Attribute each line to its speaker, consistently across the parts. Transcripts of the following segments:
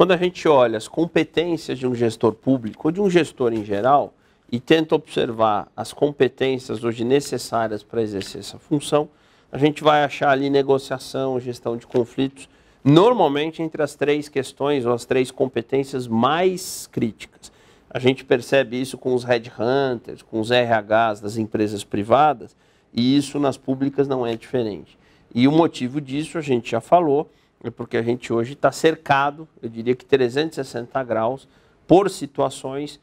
Speaker 1: Quando a gente olha as competências de um gestor público ou de um gestor em geral e tenta observar as competências hoje necessárias para exercer essa função, a gente vai achar ali negociação, gestão de conflitos, normalmente entre as três questões ou as três competências mais críticas. A gente percebe isso com os headhunters, com os RHs das empresas privadas, e isso nas públicas não é diferente. E o motivo disso a gente já falou, é porque a gente hoje está cercado, eu diria que 360 graus, por situações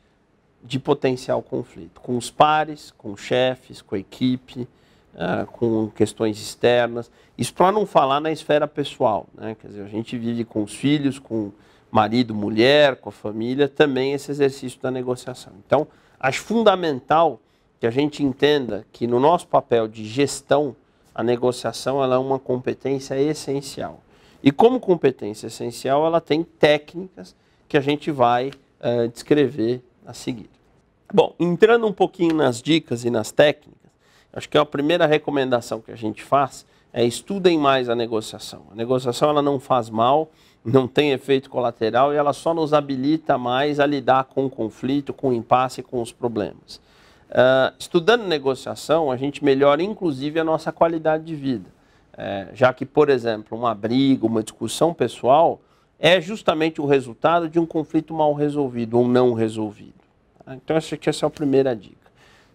Speaker 1: de potencial conflito com os pares, com os chefes, com a equipe, uh, com questões externas. Isso para não falar na esfera pessoal, né? Quer dizer, a gente vive com os filhos, com marido, mulher, com a família, também esse exercício da negociação. Então, acho fundamental que a gente entenda que no nosso papel de gestão, a negociação ela é uma competência essencial. E como competência essencial, ela tem técnicas que a gente vai uh, descrever a seguir. Bom, entrando um pouquinho nas dicas e nas técnicas, acho que a primeira recomendação que a gente faz é estudem mais a negociação. A negociação ela não faz mal, não tem efeito colateral e ela só nos habilita mais a lidar com o conflito, com o impasse, com os problemas. Uh, estudando negociação, a gente melhora inclusive a nossa qualidade de vida. É, já que, por exemplo, uma briga, uma discussão pessoal é justamente o resultado de um conflito mal resolvido ou não resolvido. Tá? Então, acho que essa é a primeira dica.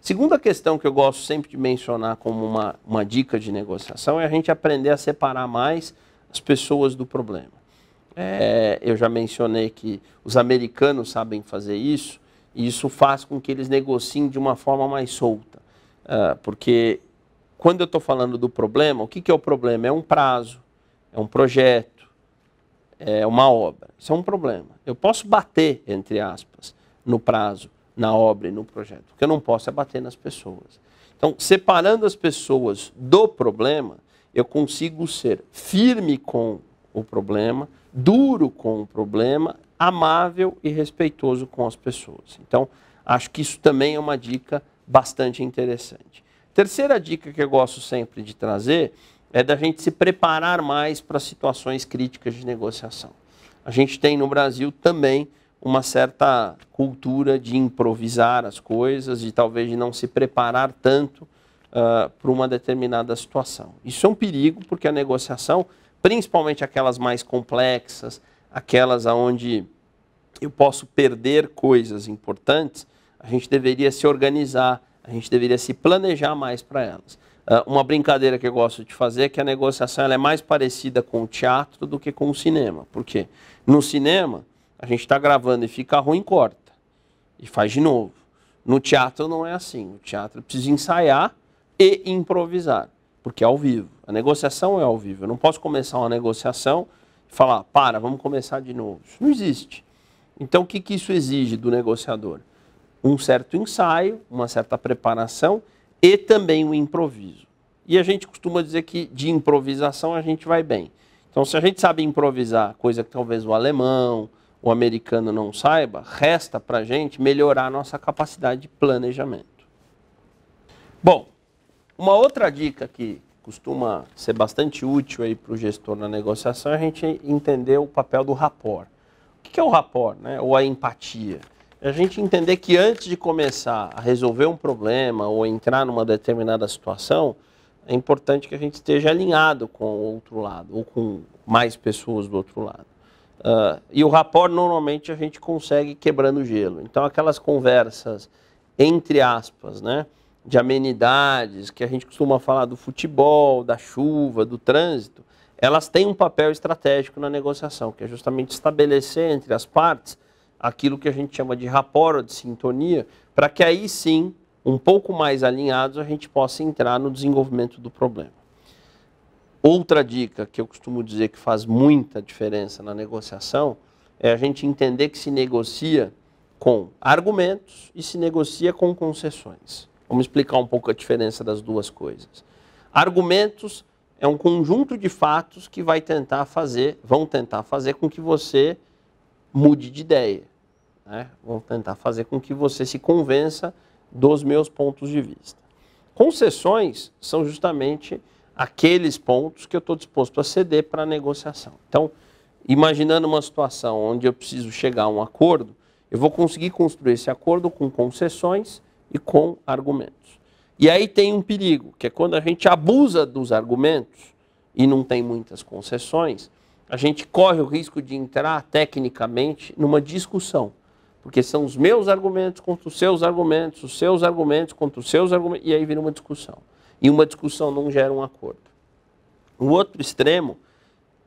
Speaker 1: Segunda questão que eu gosto sempre de mencionar como uma, uma dica de negociação é a gente aprender a separar mais as pessoas do problema. É, eu já mencionei que os americanos sabem fazer isso, e isso faz com que eles negociem de uma forma mais solta, ah, porque quando eu estou falando do problema, o que, que é o problema? É um prazo, é um projeto, é uma obra. Isso é um problema. Eu posso bater, entre aspas, no prazo, na obra e no projeto. O que eu não posso é bater nas pessoas. Então, separando as pessoas do problema, eu consigo ser firme com o problema, duro com o problema, amável e respeitoso com as pessoas. Então, acho que isso também é uma dica bastante interessante. Terceira dica que eu gosto sempre de trazer é da gente se preparar mais para situações críticas de negociação. A gente tem no Brasil também uma certa cultura de improvisar as coisas, de talvez de não se preparar tanto uh, para uma determinada situação. Isso é um perigo porque a negociação, principalmente aquelas mais complexas, aquelas aonde eu posso perder coisas importantes, a gente deveria se organizar a gente deveria se planejar mais para elas. Uh, uma brincadeira que eu gosto de fazer é que a negociação é mais parecida com o teatro do que com o cinema. Por quê? No cinema, a gente está gravando e fica ruim, corta. E faz de novo. No teatro não é assim. O teatro precisa ensaiar e improvisar, porque é ao vivo. A negociação é ao vivo. Eu não posso começar uma negociação e falar, para, vamos começar de novo. Isso não existe. Então, o que, que isso exige do negociador? um certo ensaio, uma certa preparação e também um improviso. E a gente costuma dizer que de improvisação a gente vai bem. Então, se a gente sabe improvisar, coisa que talvez o alemão, o americano não saiba, resta para a gente melhorar a nossa capacidade de planejamento. Bom, uma outra dica que costuma ser bastante útil aí para o gestor na negociação é a gente entender o papel do rapport. O que é o rapport, né? ou a empatia? a gente entender que antes de começar a resolver um problema ou entrar numa determinada situação, é importante que a gente esteja alinhado com o outro lado ou com mais pessoas do outro lado. Uh, e o rapport normalmente a gente consegue quebrando o gelo. Então aquelas conversas entre aspas, né, de amenidades que a gente costuma falar do futebol, da chuva, do trânsito, elas têm um papel estratégico na negociação, que é justamente estabelecer entre as partes aquilo que a gente chama de rapport, de sintonia, para que aí sim, um pouco mais alinhados, a gente possa entrar no desenvolvimento do problema. Outra dica que eu costumo dizer que faz muita diferença na negociação é a gente entender que se negocia com argumentos e se negocia com concessões. Vamos explicar um pouco a diferença das duas coisas. Argumentos é um conjunto de fatos que vai tentar fazer, vão tentar fazer com que você mude de ideia. Né? Vou tentar fazer com que você se convença dos meus pontos de vista. Concessões são justamente aqueles pontos que eu estou disposto a ceder para a negociação. Então, imaginando uma situação onde eu preciso chegar a um acordo, eu vou conseguir construir esse acordo com concessões e com argumentos. E aí tem um perigo, que é quando a gente abusa dos argumentos e não tem muitas concessões, a gente corre o risco de entrar tecnicamente numa discussão. Porque são os meus argumentos contra os seus argumentos, os seus argumentos contra os seus argumentos, e aí vira uma discussão. E uma discussão não gera um acordo. O outro extremo,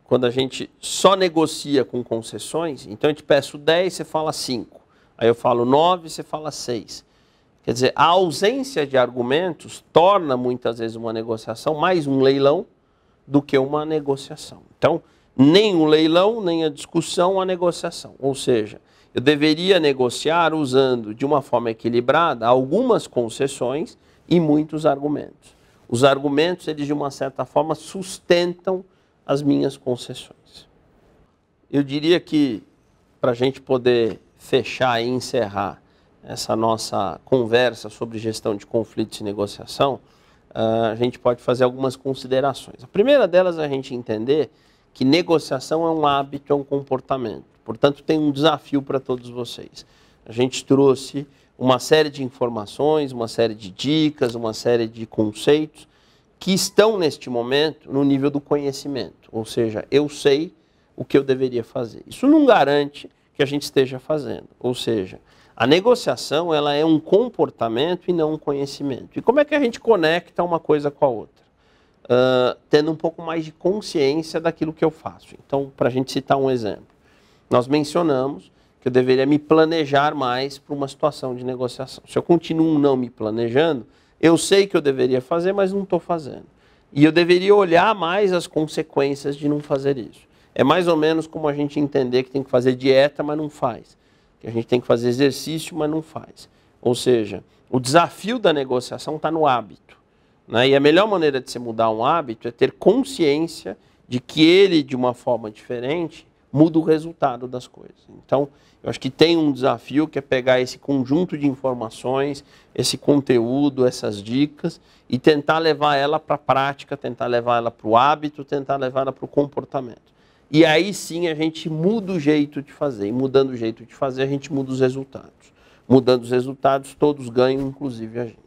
Speaker 1: quando a gente só negocia com concessões, então eu te peço 10, você fala 5. Aí eu falo 9, você fala 6. Quer dizer, a ausência de argumentos torna muitas vezes uma negociação mais um leilão do que uma negociação. Então, nem o leilão, nem a discussão, a negociação. Ou seja, eu deveria negociar usando de uma forma equilibrada algumas concessões e muitos argumentos. Os argumentos, eles de uma certa forma sustentam as minhas concessões. Eu diria que, para a gente poder fechar e encerrar essa nossa conversa sobre gestão de conflitos e negociação, ah, a gente pode fazer algumas considerações. A primeira delas é a gente entender que negociação é um hábito, é um comportamento. Portanto, tem um desafio para todos vocês. A gente trouxe uma série de informações, uma série de dicas, uma série de conceitos que estão neste momento no nível do conhecimento. Ou seja, eu sei o que eu deveria fazer. Isso não garante que a gente esteja fazendo. Ou seja, a negociação ela é um comportamento e não um conhecimento. E como é que a gente conecta uma coisa com a outra? Uh, tendo um pouco mais de consciência daquilo que eu faço. Então, para a gente citar um exemplo. Nós mencionamos que eu deveria me planejar mais para uma situação de negociação. Se eu continuo não me planejando, eu sei que eu deveria fazer, mas não estou fazendo. E eu deveria olhar mais as consequências de não fazer isso. É mais ou menos como a gente entender que tem que fazer dieta, mas não faz. Que a gente tem que fazer exercício, mas não faz. Ou seja, o desafio da negociação está no hábito. Né? E a melhor maneira de se mudar um hábito é ter consciência de que ele, de uma forma diferente, muda o resultado das coisas. Então, eu acho que tem um desafio que é pegar esse conjunto de informações, esse conteúdo, essas dicas e tentar levar ela para a prática, tentar levar ela para o hábito, tentar levar ela para o comportamento. E aí sim a gente muda o jeito de fazer. E mudando o jeito de fazer, a gente muda os resultados. Mudando os resultados, todos ganham, inclusive a gente.